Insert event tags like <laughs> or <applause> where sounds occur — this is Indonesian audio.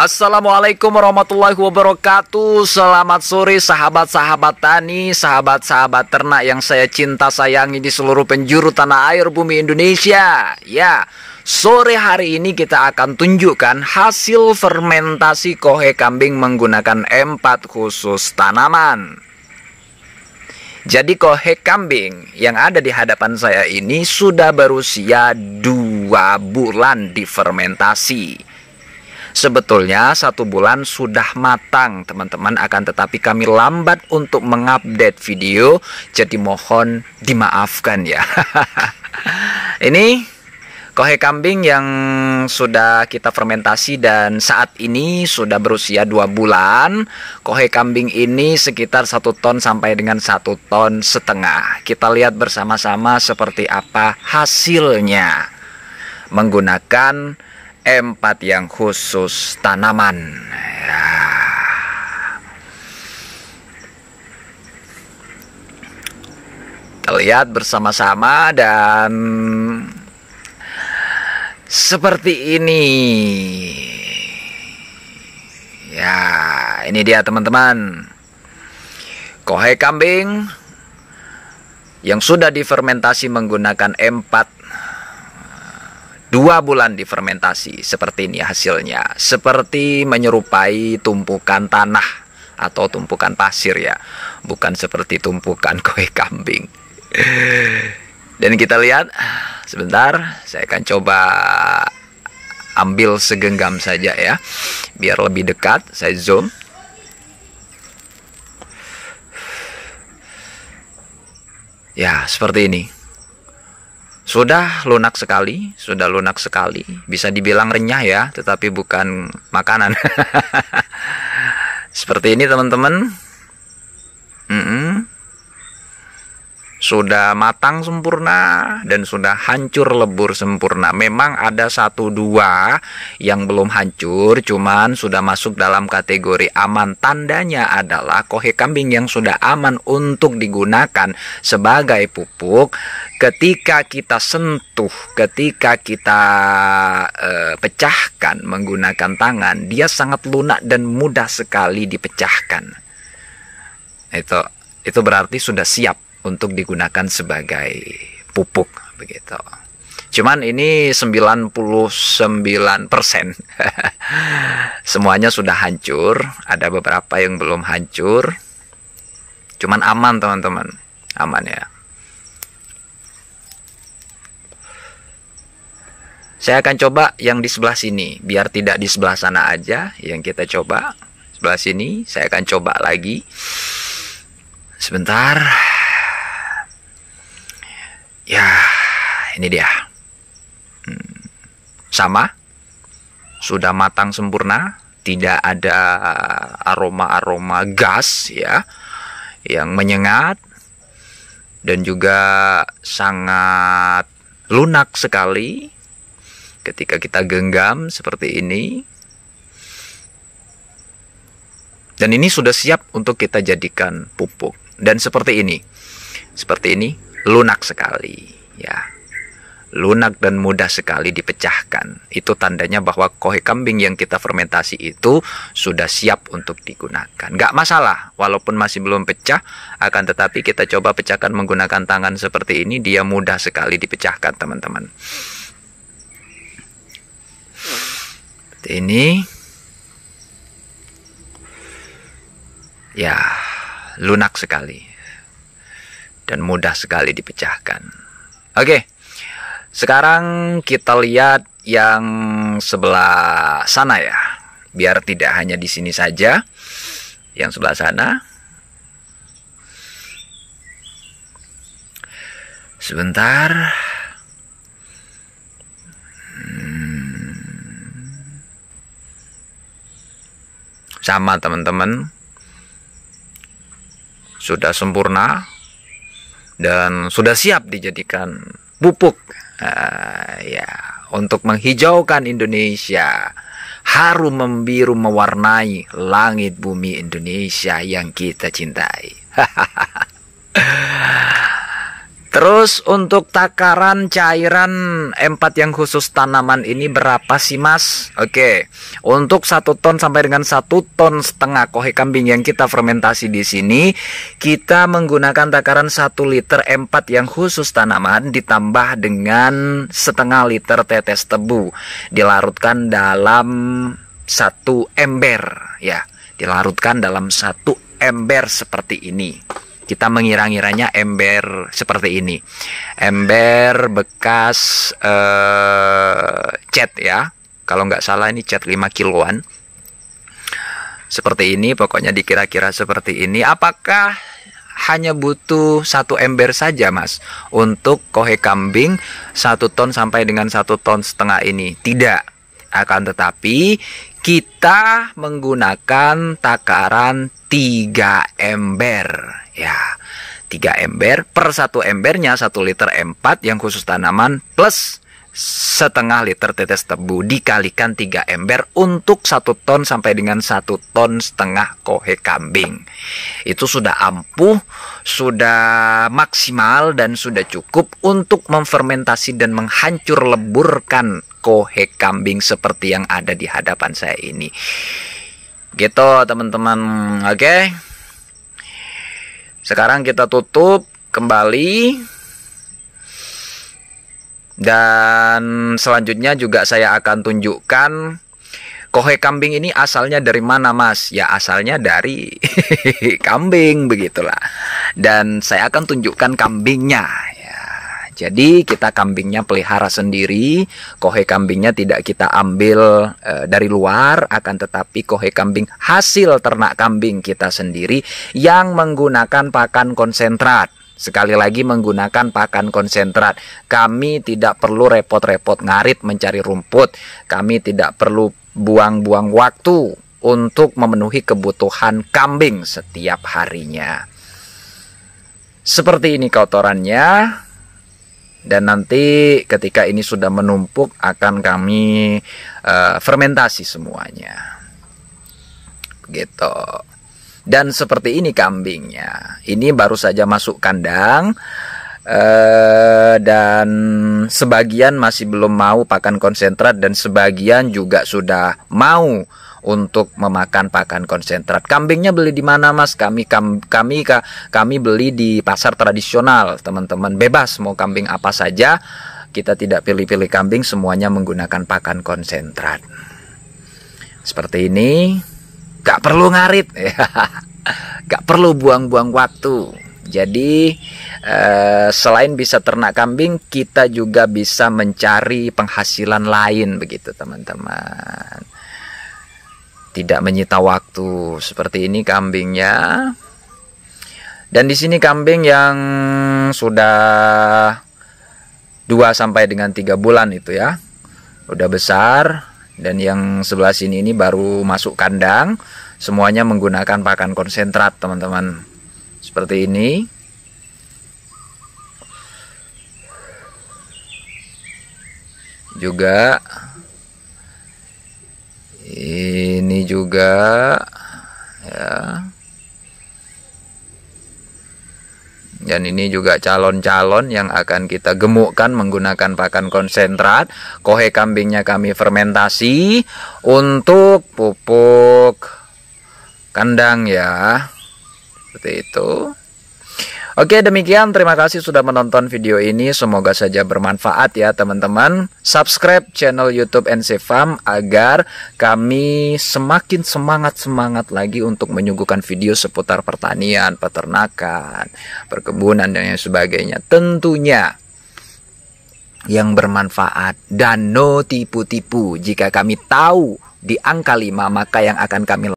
Assalamualaikum warahmatullahi wabarakatuh Selamat sore sahabat-sahabat tani Sahabat-sahabat ternak yang saya cinta sayangi Di seluruh penjuru tanah air bumi Indonesia Ya Sore hari ini kita akan tunjukkan hasil fermentasi kohe kambing menggunakan empat khusus tanaman Jadi kohe kambing yang ada di hadapan saya ini sudah berusia dua bulan difermentasi Sebetulnya satu bulan sudah matang teman-teman akan tetapi kami lambat untuk mengupdate video jadi mohon dimaafkan ya. <laughs> ini kohe kambing yang sudah kita fermentasi dan saat ini sudah berusia dua bulan. Kohe kambing ini sekitar satu ton sampai dengan satu ton setengah. Kita lihat bersama-sama seperti apa hasilnya menggunakan empat yang khusus tanaman. Ya. Kita lihat bersama-sama dan seperti ini. Ya, ini dia teman-teman. Kohai kambing yang sudah difermentasi menggunakan empat dua bulan difermentasi seperti ini hasilnya seperti menyerupai tumpukan tanah atau tumpukan pasir ya bukan seperti tumpukan <laughs> kue kambing dan kita lihat sebentar saya akan coba ambil segenggam saja ya biar lebih dekat saya zoom ya seperti ini sudah lunak sekali, sudah lunak sekali. Bisa dibilang renyah ya, tetapi bukan makanan. <laughs> Seperti ini teman-teman. Mm -mm sudah matang sempurna dan sudah hancur lebur sempurna. Memang ada satu dua yang belum hancur, cuman sudah masuk dalam kategori aman. Tandanya adalah kohe kambing yang sudah aman untuk digunakan sebagai pupuk. Ketika kita sentuh, ketika kita e, pecahkan menggunakan tangan, dia sangat lunak dan mudah sekali dipecahkan. Itu itu berarti sudah siap untuk digunakan sebagai pupuk begitu. Cuman ini 99% <laughs> semuanya sudah hancur, ada beberapa yang belum hancur. Cuman aman teman-teman, aman ya. Saya akan coba yang di sebelah sini, biar tidak di sebelah sana aja yang kita coba. Sebelah sini saya akan coba lagi. Sebentar. ini dia hmm. sama sudah matang sempurna tidak ada aroma-aroma gas ya yang menyengat dan juga sangat lunak sekali ketika kita genggam seperti ini dan ini sudah siap untuk kita jadikan pupuk dan seperti ini seperti ini lunak sekali ya lunak dan mudah sekali dipecahkan. Itu tandanya bahwa kohe kambing yang kita fermentasi itu sudah siap untuk digunakan. Gak masalah, walaupun masih belum pecah, akan tetapi kita coba pecahkan menggunakan tangan seperti ini, dia mudah sekali dipecahkan teman-teman. Seperti ini. Ya, lunak sekali. Dan mudah sekali dipecahkan. Oke. Okay. Sekarang kita lihat yang sebelah sana ya. Biar tidak hanya di sini saja. Yang sebelah sana. Sebentar. Hmm. Sama teman-teman. Sudah sempurna dan sudah siap dijadikan pupuk Ah, ya untuk menghijaukan Indonesia harum membiru mewarnai langit bumi Indonesia yang kita cintai. <laughs> Terus untuk takaran cairan M4 yang khusus tanaman ini berapa sih mas? Oke, untuk satu ton sampai dengan satu ton setengah kohe kambing yang kita fermentasi di sini, kita menggunakan takaran 1 liter M4 yang khusus tanaman ditambah dengan setengah liter tetes tebu dilarutkan dalam satu ember ya, dilarutkan dalam satu ember seperti ini kita mengira-ngiranya ember seperti ini ember bekas uh, cat ya kalau nggak salah ini cat 5 kiloan seperti ini pokoknya dikira-kira seperti ini apakah hanya butuh satu ember saja mas untuk kohe kambing satu ton sampai dengan satu ton setengah ini tidak akan tetapi kita menggunakan takaran tiga ember Ya, 3 ember per satu embernya 1 liter M4 yang khusus tanaman plus setengah liter tetes tebu dikalikan 3 ember untuk 1 ton sampai dengan 1 ton setengah kohe kambing. Itu sudah ampuh, sudah maksimal dan sudah cukup untuk memfermentasi dan menghancur leburkan kohe kambing seperti yang ada di hadapan saya ini. Gitu teman-teman, oke? Okay? Sekarang kita tutup kembali. Dan selanjutnya juga saya akan tunjukkan kohe kambing ini asalnya dari mana mas? Ya asalnya dari <laughs> kambing begitulah. Dan saya akan tunjukkan kambingnya jadi kita kambingnya pelihara sendiri, kohe kambingnya tidak kita ambil e, dari luar, akan tetapi kohe kambing hasil ternak kambing kita sendiri yang menggunakan pakan konsentrat. Sekali lagi menggunakan pakan konsentrat. Kami tidak perlu repot-repot ngarit mencari rumput. Kami tidak perlu buang-buang waktu untuk memenuhi kebutuhan kambing setiap harinya. Seperti ini kotorannya, dan nanti ketika ini sudah menumpuk akan kami uh, fermentasi semuanya gitu dan seperti ini kambingnya ini baru saja masuk kandang uh, dan sebagian masih belum mau pakan konsentrat dan sebagian juga sudah mau untuk memakan pakan konsentrat. Kambingnya beli di mana mas? Kami kam, kami kami beli di pasar tradisional teman-teman bebas mau kambing apa saja kita tidak pilih-pilih kambing semuanya menggunakan pakan konsentrat seperti ini gak perlu ngarit <laughs> gak perlu buang-buang waktu jadi eh, selain bisa ternak kambing kita juga bisa mencari penghasilan lain begitu teman-teman tidak menyita waktu. Seperti ini kambingnya. Dan di sini kambing yang sudah 2 sampai dengan 3 bulan itu ya. Udah besar dan yang sebelah sini ini baru masuk kandang. Semuanya menggunakan pakan konsentrat, teman-teman. Seperti ini. Juga ini juga ya dan ini juga calon-calon yang akan kita gemukkan menggunakan pakan konsentrat kohe kambingnya kami fermentasi untuk pupuk kandang ya seperti itu Oke demikian terima kasih sudah menonton video ini semoga saja bermanfaat ya teman-teman Subscribe channel Youtube NC Farm agar kami semakin semangat-semangat lagi untuk menyuguhkan video seputar pertanian, peternakan, perkebunan dan sebagainya Tentunya yang bermanfaat dan no tipu-tipu jika kami tahu di angka 5 maka yang akan kami